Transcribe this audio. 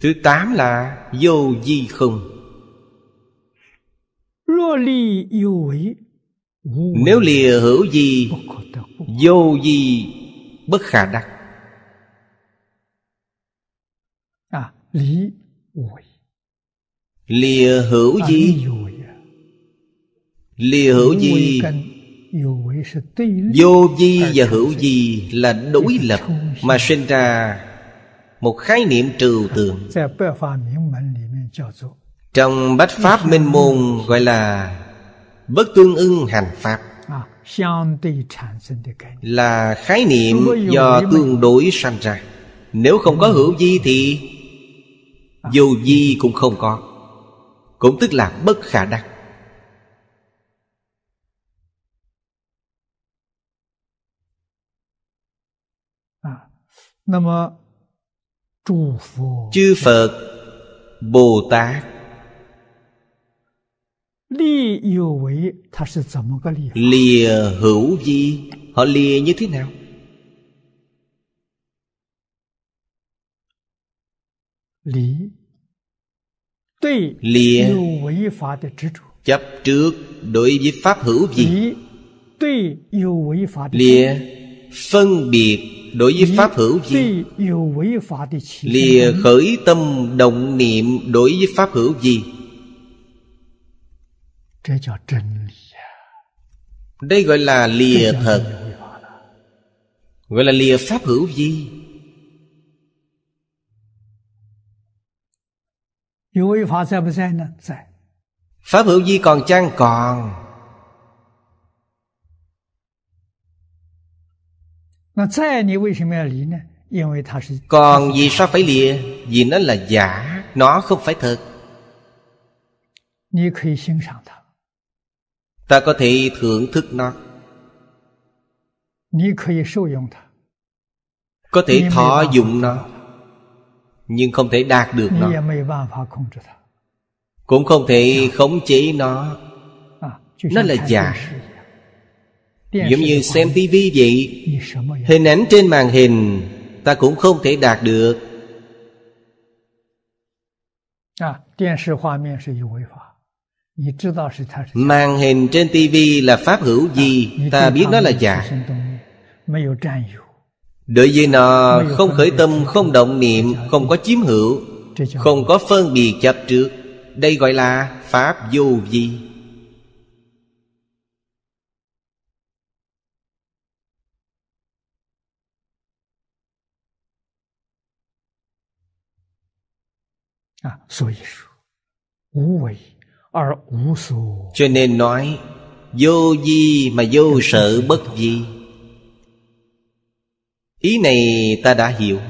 Thứ tám là vô di không Nếu lìa hữu gì Vô di bất khả đắc à, lý Lìa hữu gì à, à. Lìa hữu gì vô vi và hữu vi là đối lập mà sinh ra một khái niệm trừu tượng trong bách pháp minh môn gọi là bất tương ưng hành pháp à, là khái niệm do tương đối sanh ra nếu không có hữu vi thì à. vô gì cũng không có cũng tức là bất khả đắc À, à, chư phật bồ tát lìa hữu vi họ lìa như thế nào lý lìa chấp trước đối với pháp hữu vi lìa phân biệt đối với pháp hữu gì lìa khởi tâm động niệm đối với pháp hữu gì đây gọi là lìa thật gọi là lìa pháp hữu gì pháp hữu di còn chăng còn Còn vì sao phải lìa? Vì nó là giả, nó không phải thật. Ta có thể thưởng thức nó. Có thể thọ dụng nó. Nhưng không thể đạt được nó. Cũng không thể khống chế nó. Nó là giả Giống như xem tivi vậy Hình ảnh trên màn hình Ta cũng không thể đạt được à, Màn hình trên tivi là pháp hữu à, gì Ta biết nó là giả Đối với nó không khởi tâm, không động niệm Không có chiếm hữu Không có phân biệt chấp trước Đây gọi là Pháp vô vi 啊，所以说无为而无所。Cho nên nói vô vi mà vô sợ bất vi. Ý này ta đã hiểu.